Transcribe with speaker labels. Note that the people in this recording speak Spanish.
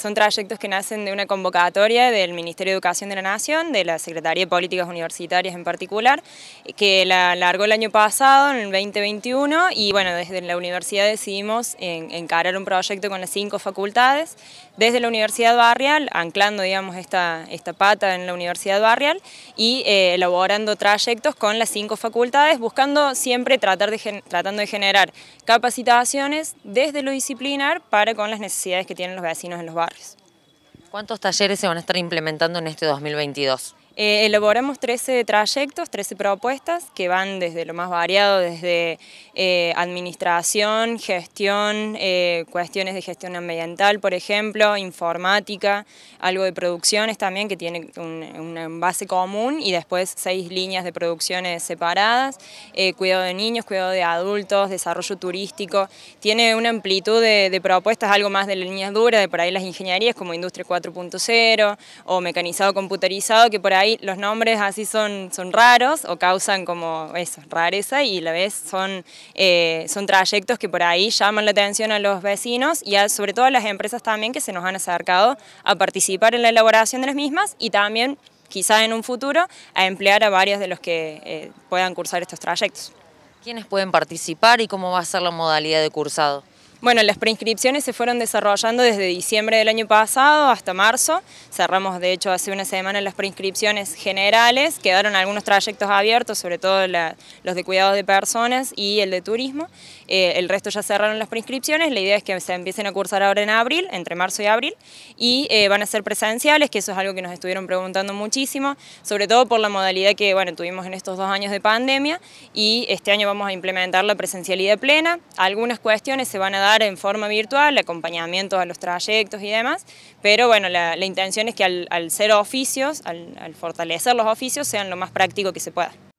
Speaker 1: Son trayectos que nacen de una convocatoria del Ministerio de Educación de la Nación, de la Secretaría de Políticas Universitarias en particular, que la largó el año pasado, en el 2021, y bueno, desde la universidad decidimos encarar un proyecto con las cinco facultades, desde la Universidad Barrial, anclando, digamos, esta, esta pata en la Universidad Barrial, y eh, elaborando trayectos con las cinco facultades, buscando siempre tratar de, tratando de generar capacitaciones desde lo disciplinar para con las necesidades que tienen los vecinos en los barrios. ¿Cuántos talleres se van a estar implementando en este 2022? Eh, elaboramos 13 trayectos, 13 propuestas que van desde lo más variado, desde eh, administración, gestión, eh, cuestiones de gestión ambiental, por ejemplo, informática, algo de producciones también que tiene un, base común y después seis líneas de producciones separadas, cuidado de niños, cuidado de adultos, desarrollo turístico, tiene una amplitud de, propuestas, algo más de líneas duras, de por ahí las ingenierías como industria 4.0 o mecanizado computarizado que por ahí los nombres así son, son raros o causan como eso, rareza y a la vez son, eh, son trayectos que por ahí llaman la atención a los vecinos y sobre todo a las empresas también que se nos han acercado a participar en la elaboración de las mismas y también quizá en un futuro a emplear a varios de los que eh, puedan cursar estos trayectos. ¿Quiénes pueden participar y cómo va a ser la modalidad de cursado? Bueno, las preinscripciones se fueron desarrollando desde diciembre del año pasado hasta marzo. Cerramos, de hecho, hace una semana las preinscripciones generales. Quedaron algunos trayectos abiertos, sobre todo los de cuidados de personas y el de turismo. Eh, el resto ya cerraron las preinscripciones. La idea es que se empiecen a cursar ahora en abril, entre marzo y abril, y eh, van a ser presenciales, que eso es algo que nos estuvieron preguntando muchísimo, sobre todo por la modalidad que bueno, tuvimos en estos dos años de pandemia y este año vamos a implementar la presencialidad plena. Algunas cuestiones se van a dar en forma virtual, acompañamiento a los trayectos y demás, pero bueno, la, intención es que al, ser oficios, al, al fortalecer los oficios, sean lo más práctico que se pueda.